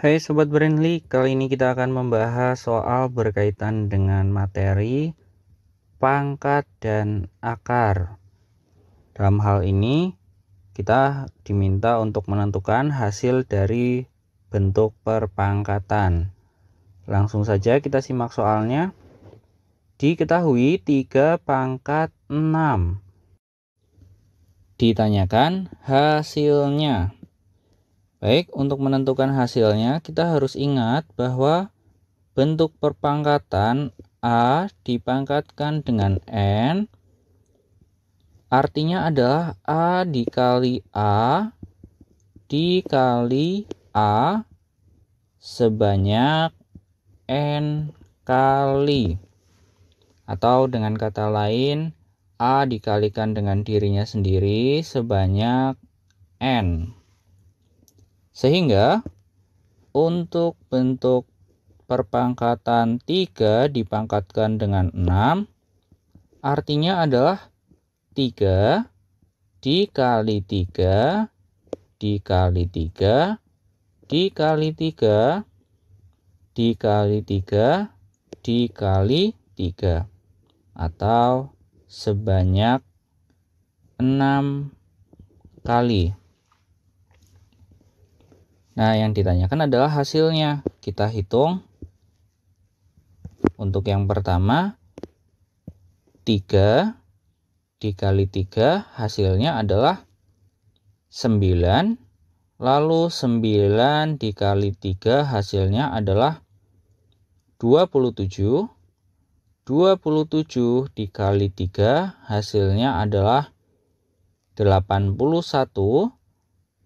Hai hey, Sobat Brandly, kali ini kita akan membahas soal berkaitan dengan materi, pangkat, dan akar. Dalam hal ini, kita diminta untuk menentukan hasil dari bentuk perpangkatan. Langsung saja kita simak soalnya. Diketahui 3 pangkat 6. Ditanyakan hasilnya. Baik, untuk menentukan hasilnya kita harus ingat bahwa bentuk perpangkatan A dipangkatkan dengan N artinya adalah A dikali A dikali A sebanyak N kali atau dengan kata lain A dikalikan dengan dirinya sendiri sebanyak N. Sehingga untuk bentuk perpangkatan 3 dipangkatkan dengan 6 artinya adalah 3 dikali 3 dikali 3 dikali 3 dikali 3 dikali 3 atau sebanyak 6 kali Nah, yang ditanyakan adalah hasilnya. Kita hitung. Untuk yang pertama, 3 dikali 3 hasilnya adalah 9. Lalu 9 dikali 3 hasilnya adalah 27. 27 dikali 3 hasilnya adalah 81.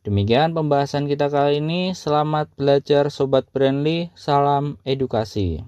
Demikian pembahasan kita kali ini. Selamat belajar Sobat Brandly. Salam edukasi.